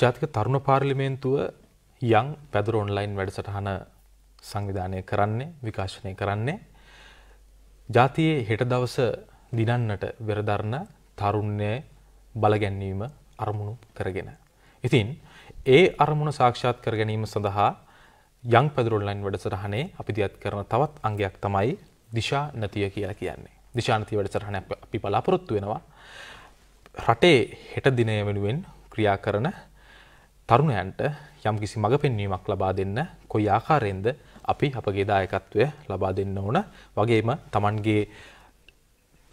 ජාතික තරුණ පාර්ලිමේන්තුව යං පැදුර ඔන්ලයින් වැඩසටහන සංවිධානය කරන්නේ විකාශනය කරන්නේ ජාතියේ හෙට දවස දිනන්නට වෙරදරන තරුණ්‍ය බලගැන්වීම අරමුණු කරගෙන. ඉතින් ඒ අරමුණ සාක්ෂාත් කර ගැනීම සඳහා යං පැදුරොල්ලයින් වැඩසටහනේ අපි දියත් කරන තවත් අංගයක් තමයි දිශා නැතිය කියලා කියන්නේ. දිශානති වැඩසටහන අපි බලාපොරොත්තු වෙනවා. රටේ හෙට දිනය වෙනුවෙන් ක්‍රියා කරන තරුණයන්ට යම් කිසි මඟ පෙන්වීමක් ලබා දෙන්න කොයි ආකාරයෙන්ද අපි අපගේ දායකත්වය ලබා දෙන්න ඕන වගේම තමන්ගේ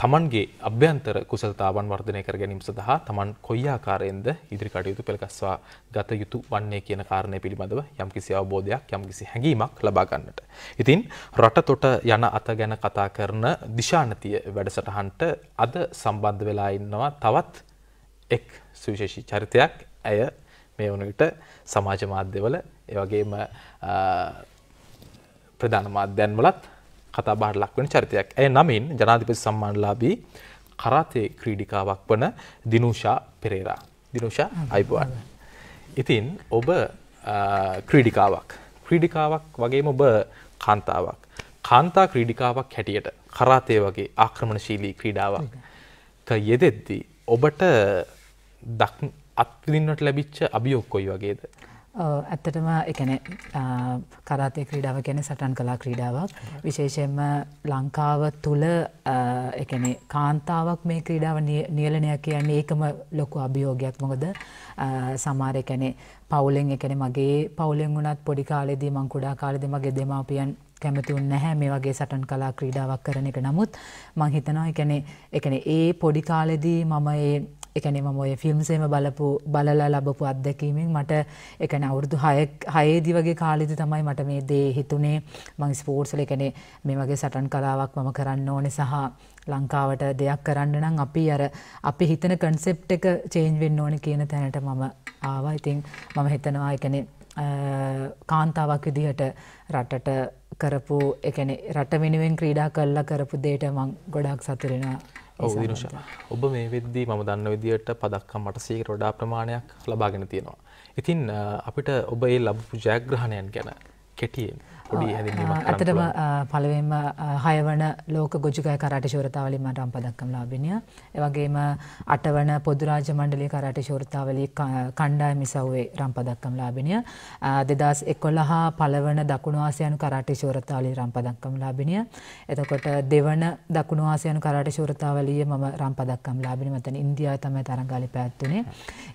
තමන්ගේ අභ්‍යන්තර කුසලතාවන් වර්ධනය කර ගැනීම සඳහා තමන් කොයි ආකාරයෙන්ද ඉදිරි කටයුතු පෙළගස්වා ගත යුතු වන්නේ කියන කාරණය පිළිබඳව යම්කිසි අවබෝධයක් යම්කිසි හැඟීමක් ලබා ගන්නට. ඉතින් රටතොට යන අත ගැන කතා කරන දිශානතිය වැඩසටහන්ට අද සම්බන්ධ වෙලා ඉන්නවා තවත් එක් සුවිශේෂී චරිතයක් ඇය මේ වනකට සමාජ මාධ්‍යවල ඒවගේම ප්‍රධාන මාධ්‍යන්වලත් කතා බාට ලක්වන චරිතයක් ඇය නමින් ජනාධිපති සම්මානලාබී කරාතේ ක්‍රීඩිකාවක් වන දිනුෂා පෙරේරා දිනුෂා අයිබුවන්. ඉතින් ඔබ ක්‍රීඩිකාවක් ක්‍රීඩිකාවක් වගේම ඔබ කාන්තාවක් කාන්තා ක්‍රීඩිකාවක් හැටියට කරාතය වගේ ආක්‍රමණශීලී ක්‍රීඩාවක් යෙදෙද්දී ඔබට අත්විදින්නට ලැබිච්ච අභියෝක්කොයි වගේද. ඇත්තටම එකන කරාතය ක්‍රීඩාව ගැන සටන් කලා ක්‍රීඩාවක් විශේෂයෙන්ම ලංකාව තුළ එකන කාන්තාවක් මේ ක්‍රීඩාව නියලනයක් කියන්නේ ඒකම ලොකු අභියෝගයක් මොකද සමාර එකනේ පවුලෙන් එකන මගේ පවුලෙන් වුණත් පොඩිකාලෙදී මංකුඩා කාලෙද මගේ දෙමාපියන් කැමතිවුන් නැහැ මේ වගේ සටන් කලා ක්‍රීඩාවක් කරන එක නමුත් මංහිතනවා එකනේ එකන ඒ පොඩිකාලෙදී මම ඒ එකන මම ඔය ෆිල්ම්සේම බලපු බලලා ලබපු අත්දැකීමෙන් මට එකන අවුරුදු හයේදි වගේ කාලෙදි තමයි මට මේ දේ හිතුනේ මං ස්පෝර්ට්සල එකනේ මේ වගේ සටන් කලාවක් මම කරන්න ඕනෙ සහ ලංකාවට දෙයක් කරන්න නම් අපි අර අපි හිතන කන්සෙප් එක චේන්ජ් වෙන්න ඕන කියන තැනට මම ආවා ඉතින් මම හිතනවා එකනේ කාන්තාවක් විදිහට රටට කරපු එකන රට වෙනුවෙන් ක්‍රීඩා කල්ලා කරපු දේට මං ගොඩක් සතුරෙනවා විරුෂ ඔබ මේ වෙද්දී මම දන්න විදියට පදක්කම් මට සීකට වඩා ප්‍රමාණයක් ලබාගෙන තියෙනවා. ඉතින් අපිට ඔබ ඒ ලබපු ජයග්‍රහණයන් ගැන කෙටියෙන් පොඩි ඇතටම පළවෙම හයවන ලෝක ගොජිකය කරට ශෝරතාවලින් මට අම්පදක්කම් ලාබිනිය ඒවගේම අටවන පොදුරාජ මණ්ඩලි කරට ශෝරතාවලි කණ්ඩාය මිසව්වේ රම්පදක්කම් ලාබිනිය දෙදස් එකොල්ල හා පළවන දකුණවාසයන් කරට ශෝරතාවලි රම්පදක්කම් ලාබිනිය එතකොට දෙවන දකුණවාසයන් කරට ශෝරතාවලිය මම රම්පදක්කම් ලාබිනි මතන ඉන්දියා තමයි තරංගාලි පැත්තුනේ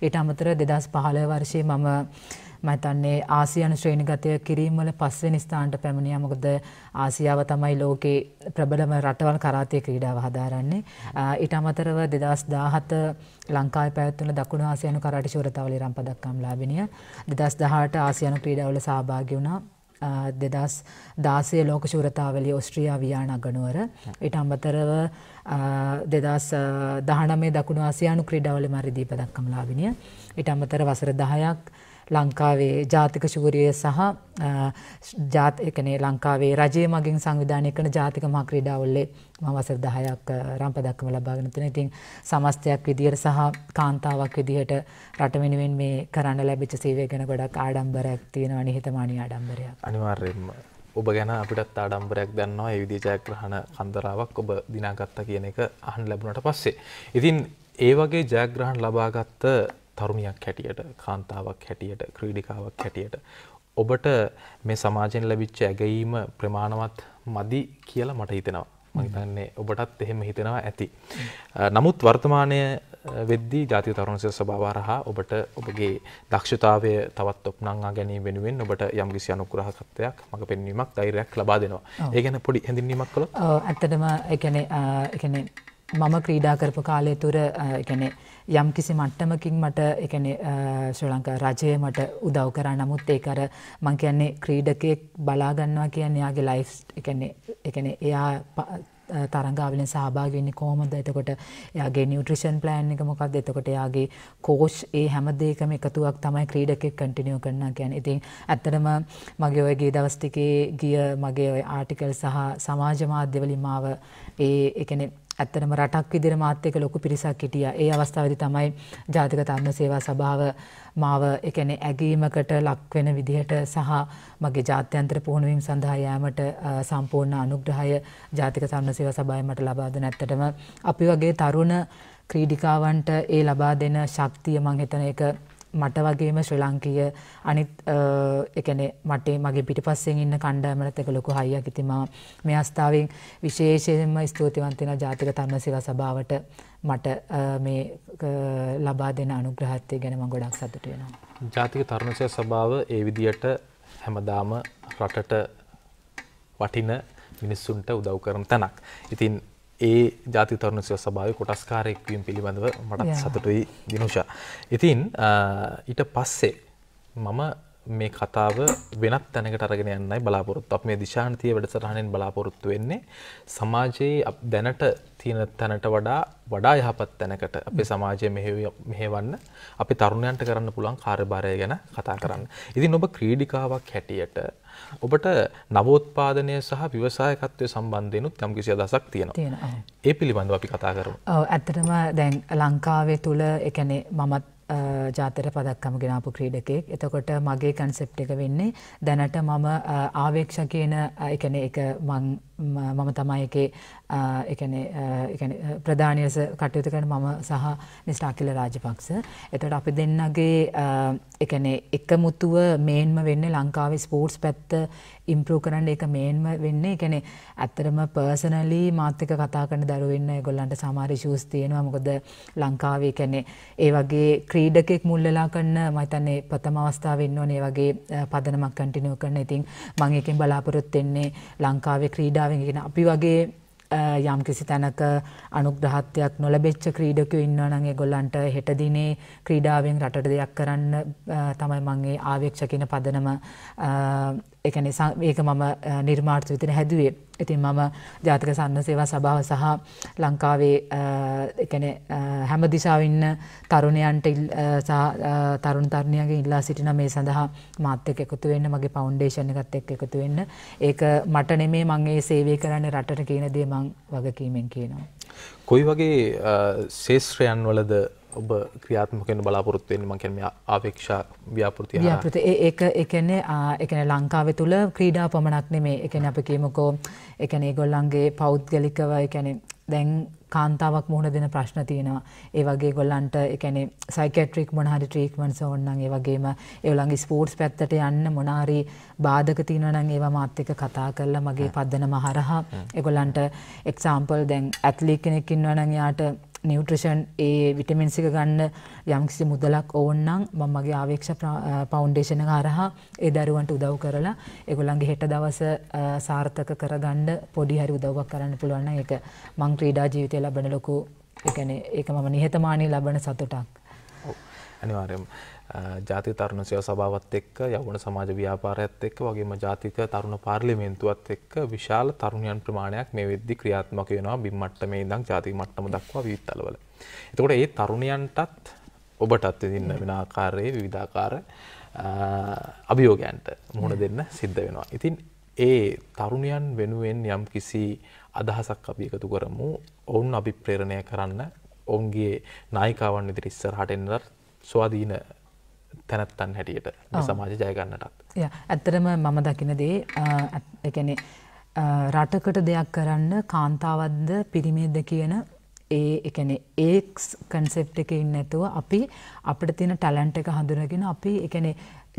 ඊට අමතර දෙදස් පහළ වර්ෂය මම මහිතන්නේ ආසියානු ශ්‍රේණි ගතය කිරීමවල පස්වෙනි ස්ථානට පැමිණියා. මොකද ආසියාව තමයි ලෝකේ ප්‍රබලම රටවල් කරාතේ ක්‍රීඩාව හදාරන්නේ. ඊට අමතරව 2017 ලංකාවේ පැවැත්වුණු දකුණු ආසියානු කරාටි ශූරතාවලිය රම්පදක්කම් ලාභිනිය 2018 ආසියානු ක්‍රීඩාවල සහභාගී වුණා. දෙදස් දාසය ලෝක ශූරතාවලි ඔස්ට්‍රියයා ව්‍යාන අගනුවර ඉට අම්බතරව දෙදස් දහනමේ දකුණු ආසියානු ක්‍රීඩාවල මරිදීපදක්කම් ලාබිනිය ඉට අම්බතර වසර දහයක් ලංකාවේ ජාතික ශූරිය සහ ජාතිකනේ ලංකාවේ රජය මගින් සංවිධානය කරන ජාතික මහ ක්‍රීඩාවල්ලේ මම වසර 10ක් රම්පදක්කම ලබාගෙන තියෙනවා. ඉතින් සමස්තයක් විදියට සහ කාන්තාවක් විදියට රට වෙනුවෙන් මේ කරන්න ලැබිච්ච සේවය ගැන ගොඩක් ආඩම්බරයක් තියෙනවා නිහතමානී ආඩම්බරයක්. අනිවාර්යයෙන්ම ඔබ ගැන අපිටත් ආඩම්බරයක් දන්නවා ඒ විදිහේ ජයග්‍රහණ කන්දරාවක් ඔබ දිනාගත්තා කියන එක අහන්න ලැබුණට පස්සේ. ඉතින් ඒ වගේ ජයග්‍රහණ ලබාගත්ත තරුණියක් හැටියට කාන්තාවක් හැටියට ක්‍රීඩිකාවක් හැටියට ඔබට මේ සමාජයෙන් ලැබිච්ච ඇගීම ප්‍රමාණවත් මදි කියලා මට හිතෙනවා මහිතන්නේ ඔබටත් එහෙම හිතෙනවා ඇති. නමුත් වර්තමානය වෙද්දී ජාතිය තරුණසය සභාවාරහා ඔබට ඔබගේ දක්ෂතාවය තවත් ඔප්නංවා ගැනීම වෙනුවෙන් ඔබට යම්ගිසි අනුකරහකත්වයක් මඟ පෙන්වීමක් දෛරයක් ලබා දෙනවා ඒ ගැන පොඩි හැඳින්වීමක් කළ ඇත්තටම එකන මම ක්‍රීඩා කරපු කාලය තුර එකනේ යම් කිසි මට්ටමකින් මට එකනේ ශ්‍රී ලංකා රජය මට උදව් කරා නමුත් ඒක අර මං කියන්නේ ක්‍රීඩකයෙක් බලා ගන්නවා කියන්නේ එයාගේ ලයිෆ් එකනේ එකනේ එයා තරංගාවලින් සහභාගී වෙන්නේ කොහොමද? එතකොට එයාගේ නියුට්‍රිෂන් ප්ලෑන් එක මොකක්ද? එතකොට එයාගේ කෝච් ඒ හැම දෙයකම එකතුවක් තමයි ක්‍රීඩකෙක් කන්ටිනියු කරනවා කියන්නේ. ඉතින් ඇත්තටම මගේ ওই ගිය දවස් ටිකේ ගිය මගේ ওই ආටිකල් සහ සමාජ මාධ්‍ය වලින් මාව ඒ කියන්නේ ඇත්තනම රටක් විදිර මාත්‍යක ලොකු පිරිසක් හිටිය ඒ අවස්ථාවදි තමයි ජාතික තත්ම සේවා සභාව මාව එකන ඇගීමකට ලක්වෙන විදිහට සහ මගේ ජාත්‍යන්ත්‍ර පුහුණුවීම් සඳහායෑමට සම්පූර්ණ අනුග්‍රහය ජාතික සම්න සේව සභායමට ලබාද නැත්තටම අපි වගේ තරුණ ක්‍රීඩිකාවන්ට ඒ ලබා දෙන ශක්තිය මං හිතන එක මට වගේම ශ්‍රී ලංකීය අනිත් එකනේ මටේ මගේ පිටිපස්සෙන් ඉන්න කණ්ඩායමලත් එක ලොකු හයියක් ඉතිමා මේ අවස්ථාවෙන් විශේෂයෙන්ම ස්තුතිවන්ත වෙන ජාතික තරුණ සේවා සභාවට මට මේ ලබා දෙන අනුග්‍රහත්වය ගැන මම ගොඩක් සතුටු වෙනවා. ජාතික තරුණ සේවා සභාව ඒ විදියට හැමදාම රටට වටින මිනිස්සුන්ට උදව් කරන තැනක්. ඉතින් ඒ ජාතිතරුණුසය සභාව කොටස්කාරයෙක්වීම පිළිබඳව මටත් සතුටුයි දිනුෂා. ඉතින් ඊට පස්සේ මම මේ කතාව වෙනත් තැනකට අරගෙන යන්නයි බලාපොරොත්තු අප මේ දිශාන්තිය වැඩසටහනෙන් බලාපොරොත්තු වෙන්නේ සමාජයේ දැනට තියෙන තැනට වඩා වඩා යහපත් තැනකට අපේ සමාජය මෙහෙවන්න අපි තරුණයන්ට කරන්න පුළුවන් කාර්යභාරය ගැන කතා කරන්න. ඉතින් ඔබ ක්‍රීඩිකාවක් හැටියට ඔබට නවෝත්පාදනය සහ විවසායකත්වය සම්බන්ධයනුත් යම් කිසි අදසක් තියෙනවා. ඒ පිළිබඳව අපි කතා කරමු. ඔව් ඇත්තටම දැන් ලංකාවේ තුල ඒ කියන්නේ මමත් ජාතර පදක්කම ගෙනාපු ක්‍රීඩකෙක් එතකොට මගේ කන්සෙප් එක වෙන්නේ දැනට මම ආවේක්ෂ කියන එකන එක මම තමයි එකේ ප්‍රධානයස කටයුතු කරන මම සහ නිස්ටාකිල රාජපක්ෂ. එතට අපි දෙන්නගේ එක මුතුව මේන්ම වෙන්න ලංකාවේ ස්පෝර්ට්ස් පැත්ත ඉම්පරූ කරන්න එක මේන්ම වෙන්න එකන ඇත්තරම පර්සනලි මාත්‍යක කතා කන දරුවන්න ගොල්ලන්ට සමාරි ශූස් තියෙනවා මොකද ලංකාවේ කැනෙ ඒ වගේ ක්‍රීඩකෙක් මුල්ලලා කන්න මතන්නේ ප්‍රථම අවස්ථාව වෙන්න ඕනේ වගේ පදනමක් කටිනය කරන ඉතින් මං එකෙන් බලාපොරොත් එෙන්නේ ලංකාවේ ක්‍රීඩාවෙන් ගෙන අපි වගේ යම් කිසි තැනක අනුග්‍රහත්වයක් නොලබෙච්ච ක්‍රීඩකයෝ ඉන්නවා නම් ඒගොල්ලන්ට හෙට දිනේ ක්‍රීඩාවෙන් රටට දෙයක් කරන්න තමයි මම ආවේක්ෂ කියන පදනම එකන ඒක මම නිර්මාර්ථ විතන හැදුවේ. ඉතින් මම ජාතික සන්න සේවා සභාව සහ ලංකාවේ හැම දිසාවින්න තරුණයන්ට තරුණ තරණයගේ ඉල්ලා සිටින මේ සඳහා මාත්‍යක එකතු වෙන්න මගේ පවුන්ඩේෂණ එකත් එක් එකතු වෙන්න ඒක මට නෙමේ මගේ සේවය කරන්න රටට කියන දේ මං වගකීමෙන් කියනවා. කොයි වගේ ශේෂත්‍රයන් වලද ඔබ ක්‍රියාත්මකෙන් බලාපොරොත්තුවෙන් මං කියන්නේ ආවේක්ෂා ව්‍යාපෘති ව්‍යාපෘති ඒක ඒ කියන්නේ ඒ කියන්නේ ලංකාවේ තුල ක්‍රීඩා පමණක් නෙමෙයි ඒ කියන්නේ අපි කියමුකෝ ඒ කියන්නේ ඒගොල්ලන්ගේ පෞද්ගලිකව ඒ කියන්නේ දැන් කාන්තාවක් මුහුණ දෙන ප්‍රශ්න තියෙනවා. ඒ වගේ ගොල්ලන්ට ඒ කියන්නේ සයිකියාට්‍රික් මොන හරි ට්‍රීට්මන්ට්ස් ඕන නම් ඒ වගේම ඒගොල්ලන්ගේ ස්පෝර්ට්ස් පැත්තට යන්න මොන හරි බාධක තියෙනවා නම් ඒවා මාත් එක්ක කතා කරලා මගේ පදනම හරහා ඒගොල්ලන්ට එක්සාම්පල් දැන් ඇත්ලීට් කෙනෙක් ඉන්නවා නම් එයාට නිියවට්‍රෂන් ඒ විටමින්සික ගන්න යම්කිසි මුදලක් ඔවුන්නම් මමගේ ආවේක්ෂ පවන්්ඩේෂන හරහා ඒ දරුවන්ට උදව් කරලා එගොලන්ගේ හෙට දවස සාර්ථක කරගන්න පොඩි හරි උදවක් කරන්න පුළුවන්න එක මං ක්‍රීඩා ජීවිතය ලබන ලොකු එකන ඒ මම නිහතමානී ලබන සතුටක් අනිවාරයම. ජාති තරුණ සේවා සභාවත් එක්ක යවුණ සමාජ ව්‍යාපාරයත් එක්ක වගේම ජාතික තරුණ පාර්ලිමේන්තුවත් එක්ක විශාල තරුණයන් ප්‍රමාණයක් මේ වෙද්දි ක්‍රියාත්මක වෙනවා බිම් මට්ටමේ ඉඳන් ජාතික මට්ටම දක්වා විවිධ තලවල. එතකොට මේ තරුණයන්ටත් ඔබටත් ඉදින්න වෙන ආකාරයේ විවිධාකාර අභියෝගයන්ට මුහුණ දෙන්න සිද්ධ වෙනවා. ඉතින් ඒ තරුණයන් වෙනුවෙන් යම් කිසි අදහසක් අපි එකතු කරමු. ඔවුන් අභිප්‍රේරණය කරන්න ඔවුන්ගේ නායිකාවන් ඉදිරි ඉස්සරහට එන්නට ස්වාධීන තැනත්තන් හැටියට සමාජ ජයගන්නටත් ය ඇත්තරම මම දකිනදේ එකනෙ රටකට දෙයක් කරන්න කාන්තාවද්ද පිරිමේද්ද කියන ඒ එකන ඒක් කන්සෙප් එක ඉන්න ඇතුව අපි අපට තින ටැලන්ට එක හඳුනගෙන අපි එකනෙ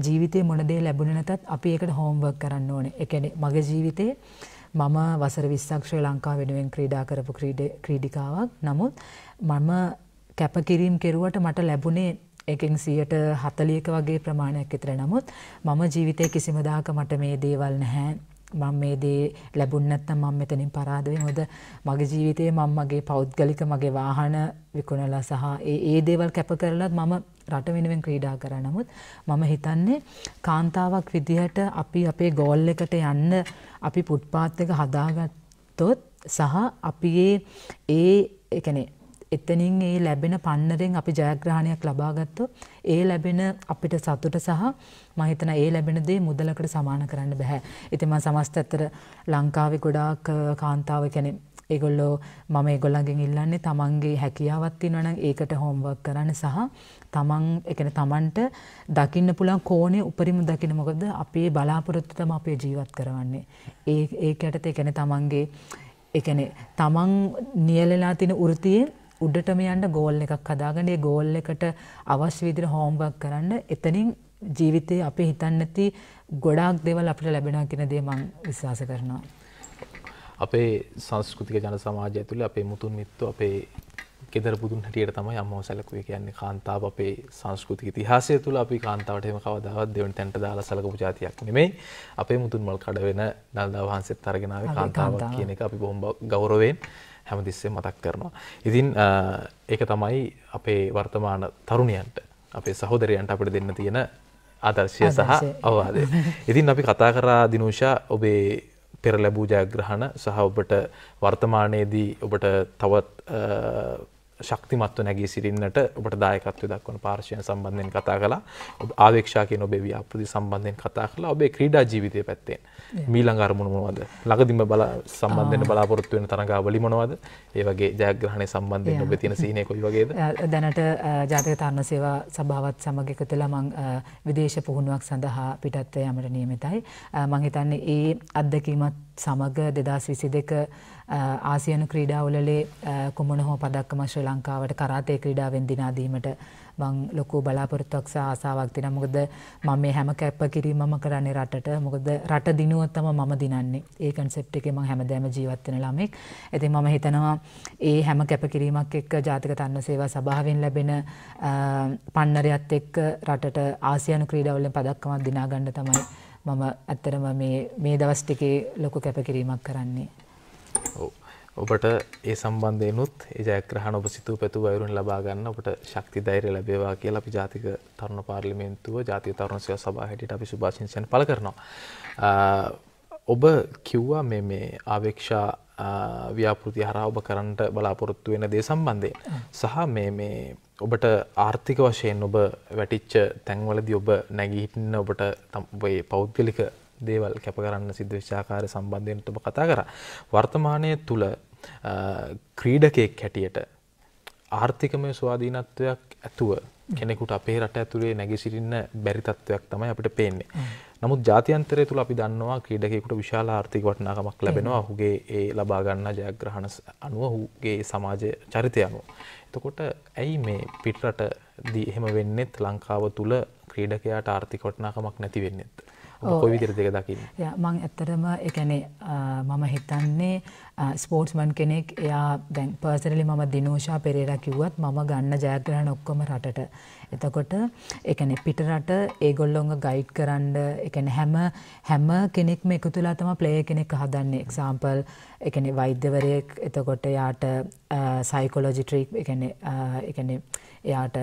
ජීවිතය මොනදේ ලැබුණ නැතත් අපි එකට හෝම්වක් කරන්න ඕන එකනෙ මගේ ජීවිතේ මම වසර විස්සක් ශ්‍රී ලංකා වෙනුවෙන් ක්‍රීඩා කරපු ක්‍රීඩිකාවක් නමුත් මම කැපකිරීම් කෙරුවට මට ලැබුණේ එකෙන් සියයට හතලියක වගේ ප්‍රමාණයක් විතර නමුත් මම ජීවිතය කිසිමදාක මට මේ දේවල් නැහැ මම මේ දේ ලැබුණ නැත්නම් මම මෙතනින් පරාද වෙයි. මොකද මගේ ජීවිතේ මම මගේ පෞද්ගලික මගේ වාහන විකුණලා සහ ඒ ඒ දේවල් කැප කරලත් මම රට වෙනුවෙන් ක්‍රීඩා කරා. නමුත් මම හිතන්නේ කාන්තාවක් විදිහට අපි අපේ ගෝල් එකට යන්න අපි ෆුට්පාත් එක හදාගත්තොත් සහ අපි ඒ ඒ කියන්නේ එතනින් ඒ ලැබෙන පන්නරෙන් අපි ජයග්‍රහණයක් ලබාගත්තොත් ඒ ලැබෙන අපිට සතුට සහ මම හිතන ඒ ලැබෙන දේ මුදලකට සමාන කරන්න බෑ. ඉතින් මම සමස්ත ඇත්තට ලංකාවේ ගොඩාක් කාන්තාව කියන්නේ ඒගොල්ලෝ මම ඒගොල්ලන්ගෙන් ඉල්ලන්නේ තමන්ගේ හැකියාවක් තියෙනවා නම් ඒකට හෝම්වර්ක් කරන්න සහ තමන් ඒ තමන්ට දකින්න පුළුවන් කෝණේ උපරිම දකින්න මොකද අපේ බලාපොරොත්තු තමයි අපේ ජීවත් කරවන්නේ. ඒ ඒකට ඒ තමන්ගේ ඒ තමන් නියලලා තියෙන වෘතියේ උඩටම යන්න ගෝල් එකක් හදාගෙන ඒ ගෝල් එකට අවශ්‍ය විදිහට හෝම්වර්ක් කරන්න එතනින් ජීවිතේ අපි හිතන්නේ නැති ගොඩාක් දේවල් අපිට ලැබෙනවා කියන දේ මම විශ්වාස කරනවා. අපේ සංස්කෘතික ජන සමාජය තුළ අපේ මුතුන් මිත්තෝ අපේ ගෙදර පුදුන් හැටියට තමයි අම්මව සැලකුවේ කියන්නේ කාන්තාව අපේ සංස්කෘතික ඉතිහාසය තුළ අපි කාන්තාවට එහෙම කවදාවත් දෙවන තැනට දාලා සැලකපු જાතියක් නෙමෙයි. අපේ මුතුන් මල් කඩ වෙන නල්දා වහන්සේත් අරගෙන ආවේ කාන්තාවක් කියන එක අපි බොහොම ගෞරවයෙන් හැමතිස්සේ මතක් කරනවා. ඉතින් ඒක තමයි අපේ වර්තමාන තරුණයන්ට අපේ සහෝදරයන්ට අපට දෙන්න තියෙන ආදර්ශය සහ අවවාදය. ඉතින් අපි කතා කරා දිනුෂා ඔබේ පෙර ලැබූ ජයග්‍රහණ සහ ඔබට වර්තමානයේදී ඔබට තවත් ශක්තිමත්ව නැගී සිරින්නට ඔබට දායකත්ව දක්වන පාර්ශයන් සම්බන්ධයෙන් කතා කලා ආවේක්ෂා කියන ඔබේ ව්‍යාපෘති සම්බන්ධයෙන් කතා කලා ඔබේ ක්‍රීඩා ජීවිතය පැත්තෙන් මීළඟ අරමුණු මොනවද ළඟදිම බල සම්බන්ධයෙන් ah. බලාපොරොත්තු වෙන තරඟාවලි මොනවද ඒ වගේ ජයග්‍රහණය සම්බන්ධයෙන් ඔබ තියෙන සීනය කොයි වගේද දැනට ජාතික තරණ සේවා සභාවත් සමග එකතුලා මං විදේශ පුහුණුවක් සඳහා පිටත්ව යමට නියමිතයි මං හිතන්නේ ඒ අත්දැකීමත් සමග දෙදස් විසි දෙක ආසියනු ක්‍රීඩාවලේ කුමන හෝ පදක්කම ශ්‍රී ලංකාවට කරාතය ක්‍රීඩාවෙන් දිනාදීමට බං ලොකු බලාපොරොත්තුවක්ස ආසාවක් තින මොකද මම මේ හැම කැප්ප කිරීමම කරන්නේ රටට මොකද රට දිනුවත්තම මම දිනන්නේ ඒ කන්සෙප් එකේ මම හැමදෑම ජීවත් වෙන ළමෙක්. ඉතින් මම හිතනවා ඒ හැම කැප කිරීමක් එක්ක ජාතික තන්න සේවා සභාවෙන් ලැබෙන පන්නරයත් එක්ක රටට ආසියානු ක්‍රීඩාවලින් පදක්කමක් දිනා ගන්න තමයි මම ඇත්තරම මේ දවස් ටිකේ ලොකු කැපකිරීමක් කරන්නේ. ඔබට ඒ සම්බන්ධයනුත් ජයග්‍රහණ ඔබ සිතූ පැතු වයරුන් ලබාගන්න ඔබට ශක්ති දෛරය ලැබේවා කියලා අපි ජාතික තරුණ පාර්ලිමේන්තුව ජාතිය තරුණ සය සභා හැටියට අපි සුභාශංසයන් පල කරනවා. ඔබ කිව්වා මේ ආවේක්ෂා ව්‍යාපෘති හරා ඔබ කරන්නට බලාපොරොත්තු වෙන දේ සම්බන්ධය. සහ මේ ඔබට ආර්ථික වශයෙන් ඔබ වැටිච්ච තැන්වලදි ඔබ නැගිහිටන්න ඔබට තම්බයි පෞද්ගලික දේවල් කැප කරන්න සිද්ධ විශාකාරය සම්බන්ධයෙන්ට ඔබ කතා කර. වර්තමානය තුළ ක්‍රීඩකෙක් හැටියට ආර්ථිකමය ස්වාධීනත්වයක් ඇතුව කෙනෙකුට අපේ රට ඇතුළේ නැගසිරන්න බැරිතත්වයක් තමයි අපට පේන්නේ. නමුත් ජාතියන්තරය තුළ අපි දන්නවා ක්‍රීඩකයෙකුට විශාල ආර්ථික වටිනාකමක් ලැබෙනවා ඔහුගේ ඒ ලබා ගන්නා ජයග්‍රහණ අනුව ඔහුගේ සමාජ චරිතය අනුව. එතකොට ඇයි මේ පිටරට දී එහෙම වෙන්නෙත් ලංකාව තුළ ක්‍රීඩකයාට ආර්ථික වටිනාකමක් නැති වෙන්නෙත්. කොයි විදිහට දෙක දකින්නේ? යා මම ඇත්තටම ඒ කියන්නේ මම හිතන්නේ ස්පෝර්ට්මන් කෙනෙක් එයා දැන් පර්සනලි මම දිනෝෂා පෙරේරා කිව්වත් මම ගන්න ජයග්‍රහණ ඔක්කොම රටට. එතකොට ඒ කියන්නේ පිටරට ඒගොල්ලොන්ව ගයිඩ් කරන්න ඒ කියන්නේ හැම හැම කෙනෙක්ම එකතු වෙලා තමයි ප්ලේයර් කෙනෙක් හදන්නේ. එක්සැම්පල් ඒ කියන්නේ වෛද්‍යවරයෙක් එතකොට යාට සයිකොලොජි ට්‍රීට් ඒ කියන්නේ ඒ කියන්නේ එයාට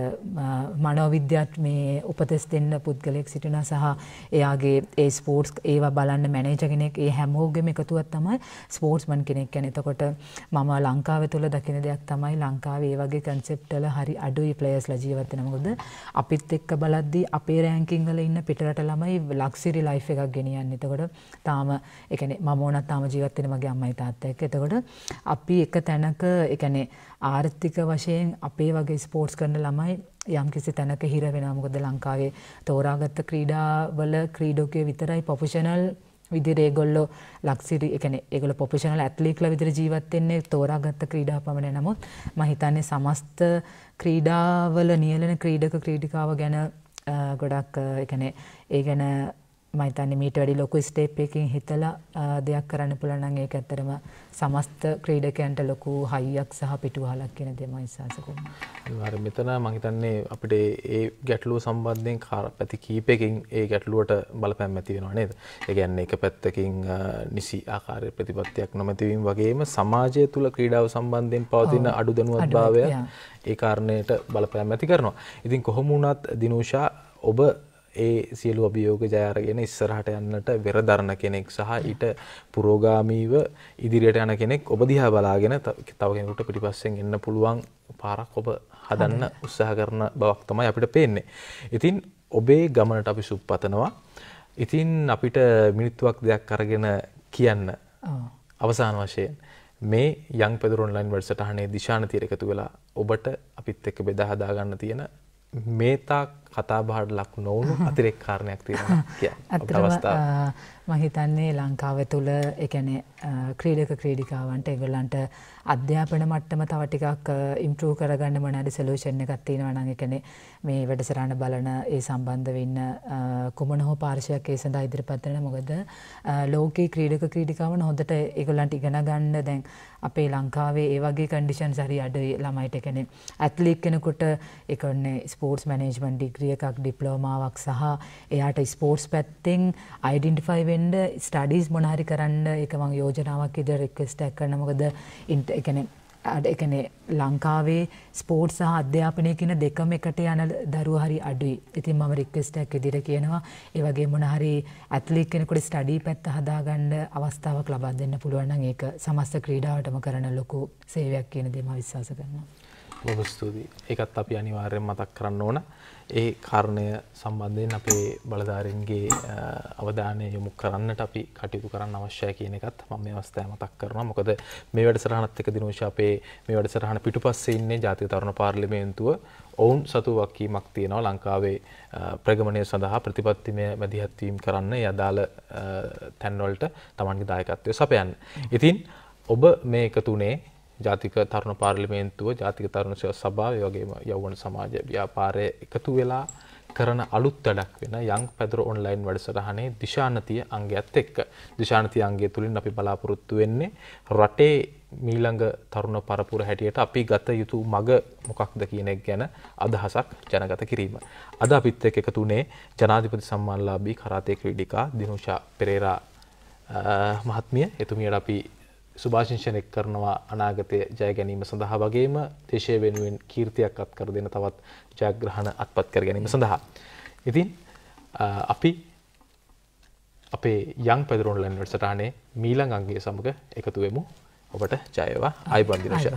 මනෝවිද්‍යාත් මේ උපදෙස් දෙන්න පුද්ගලයෙක් සිටිනා සහ එයාගේ ඒ ස්පෝර්ට්ස් ඒවා බලන්න මැනේජර් කෙනෙක් ඒ හැමෝගෙම එකතුවක් තමයි ස්පෝර්ට්ස්මන් කෙනෙක් ගැන එතකොට මම ලංකාව තුළ දකින දෙයක් තමයි ලංකාවේ ඒ වගේ කන්සෙප්ටල හරි අඩුයි ප්ලේයර්ස්ලා ජීවත් වෙන මොකද අපිත් එක්ක බලද්දී අපේ රෑන්කින් වල ඉන්න පිටරට ළමයි ලක්සිරි ලයිෆ් එකක් ගෙනියන්නේ. එතකොට තාම ඒ කියන්නේ මම ඕනත් තාම ජීවත් වෙන මගේ අම්මයි තාත්තා එක්ක. එතකොට අපි එක තැනක ඒ කියන්නේ ආර්ථික වශයෙන් අපේ වගේ ස්පෝර්ට්ස් කරන ළමයි යම් කිසි තැනක හිර වෙනවා මොකද ලංකාවේ තෝරාගත්ත ක්‍රීඩාවල ක්‍රීඩකයෝ විතරයි ප්‍රොෆෙෂනල් විදිර ඒගොල්ලෝ ලක්සිරි එකන ඒගොල පොපිෂනල් ඇත්ලික්ල විදිර ජීවත්වෙන්නේ තෝරාගත්ත ක්‍රීඩා පමණ නමුත් මහිතන්නේ සමස්ත ක්‍රීඩාවල නියලන ක්‍රීඩක ක්‍රීඩිකාව ගැන ගොඩක් එකනේ ඒ ගැන මහිතන්නේ මීට වැඩි ලොකු ස්ටේප් එකකින් හිතලා දෙයක් කරන්න පුළුවන් නම් ඒක ඇත්තරම සමස්ත ක්‍රීඩකයන්ට ලොකු හයියක් සහ පිටුවහලක් කියන දේ මම විශ්වාස කරනවා. අර මෙතන මම හිතන්නේ අපිට ඒ ගැටලුව සම්බන්ධයෙන් පැති කීපයකින් ඒ ගැටලුවට බලපෑම් ඇති වෙනවා නේද? ඒ කියන්නේ එක පැත්තකින් නිසි ආකාරයේ ප්‍රතිපත්තියක් නොමැතිවීම වගේම සමාජය තුළ ක්‍රීඩාව සම්බන්ධයෙන් පවතින අඩු දැනුවත්භාවය ඒ කාරණයට බලපෑම් ඇති කරනවා. ඉතින් කොහොම වුණත් දිනෝෂා ඔබ ඒ සියලු අභියෝග ජයරගෙන ඉස්සරහට යන්නට වෙර දරණ කෙනෙක් සහ ඊට පුරෝගාමීව ඉදිරියට යන කෙනෙක් ඔබ දිහා බලාගෙන තව කෙනෙකුට පිටිපස්සෙන් එන්න පුළුවන් පාරක් ඔබ හදන්න උත්සාහ කරන බවක් තමයි අපිට පේන්නේ. ඉතින් ඔබේ ගමනට අපි සුප්පතනවා. ඉතින් අපිට මිනිත්තුවක් දෙයක් අරගෙන කියන්න අවසාන වශයෙන් මේ යං පෙදර ඔන්ලයින් වැඩසටහනේ දිශාන තීර එකතු වෙලා ඔබට අපිත් එක්ක බෙදා හදාගන්න තියෙන මේ තාක් කතාබහට ලක් නොවුණු අතිරෙක් කාරණයක් තියෙනවා කියන්නේ. මම හිතන්නේ ලංකාව තුළ ඒ කියන්නේ ක්‍රීඩක ක්‍රීඩිකාවන්ට ඒගොල්ලන්ට අධ්‍යාපන මට්ටම තව ටිකක් ඉම්ප්‍රූව් කරගන්න මොනවාරි සොලියුෂන් එකක් තියෙනවා නම් ඒ කියන්නේ මේ වැඩසටහන බලන ඒ සම්බන්ධ වෙන්න කුමන හෝ පාර්ශවයක් ඒ සඳහා ඉදිරිපත් වෙනවා මොකද ලෝකේ ක්‍රීඩක ක්‍රීඩිකාවන් හොඳට ඒගොල්ලන්ට ඉගෙන ගන්න දැන් අපේ ලංකාවේ ඒ වගේ කන්ඩිෂන්ස් හරි අඩුයි ළමයිට ඒ කියන්නේ ඇත්ලීට් කෙනෙකුට ඒ කියන්නේ ස්පෝර්ට්ස් මැනේජ්මන්ට් ඩිග්‍රී ඩිග්‍රී එකක් ඩිප්ලෝමාවක් සහ එයාට ස්පෝර්ට්ස් පැත්තෙන් අයිඩෙන්ටිෆයි වෙන්ඩ ස්ටඩීස් මොනහරි කරන්න එක මං යෝජනාවක් ඉද රික්වෙස්ටක් කරන මොකද ඉන්ට එකන එකන ලංකාවේ ස්පෝට් සහ අධ්‍යාපනය කියන දෙකම එකට යන දරුව හරි අඩුයි ඉතින් මම රික්වෙස්ටක් ඉදිර කියනවා ඒවගේ මොනහරි ඇත්ලික් කෙනෙකුට ස්ටඩී පැත්ත හදාගන්න අවස්ථාවක් ලබා දෙන්න පුළුවන් ඒක සමස්ත ක්‍රීඩාවටම කරන ලොකු සේවයක් කියන දේම විශ්වාස කරනවා. බොහොම ස්තුතියි. ඒකත් අපි අනිවාර්යෙන් මතක් කරන්න ඕන. ඒ කාරණය සම්බන්ධයෙන් අපේ බලධාරීන්ගේ අවධානය යොමු කරන්නට අපි කටයුතු කරන්න අවශ්‍යයි කියන එකත් මම මේ අවස්ථාවේ මතක් කරනවා. මොකද මේ වැඩසටහනත් එක්ක දිනෝෂ අපේ මේ වැඩසටහන පිටුපස්සේ ඉන්නේ ජාතික තරුණ පාර්ලිමේන්තුව ඔවුන් සතු වක්කීමක් තියෙනවා ලංකාවේ ප්‍රගමණය සඳහා ප්‍රතිපත්තිමය මැදිහත්වීම් කරන්න යදාළ තැන්වලට තමන්ගේ දායකත්වය සපයන්න. ඉතින් ඔබ මේ එකතුනේ ජාතික තරුණ පාර්ලිමේන්තුව ජාතික තරුණ සභාව වගේ යවන සමාජ ව්‍යාපාරය එකතු වෙලා කරන අලුත් වැඩක් වෙන යං පැදර ඔන්ලයින් වැඩසටහනේ දිශානතිය අංගයක්ත් එක්ක දිශානතිය අන්ගේ තුළින් අපි බලාපොරොත්තු වෙන්නේ රටේ මීළඟ තරුණ පරපුර හැටියට අපි ගත යුතු මග මොකක්ද කියනෙක් ගැන අදහසක් ජනගත කිරීම. අද අපිත් එක් එකතුනේ ජනාධිපති සම්මාන්ලාබී කරාතය ක්‍රීඩිකා දිනුෂා පෙරේරා මහත්මිය එතුමියට අපි සුභාශංෂණයක් කරනවා අනාගතය ජය ගැනීම සඳහා වගේම දේශය වෙනුවෙන් කීර්තියක් අත්කර දෙන තවත් ජයග්‍රහණ අත්පත් කර ගැනීම සඳහා. ඉතින් අපි අපේ යං පැදරුණු ලැන්වට සටහනේ මීලං අන්ගේ සමඟ එකතුවෙමු ඔබට ජයවා අයිබන්දිනශ.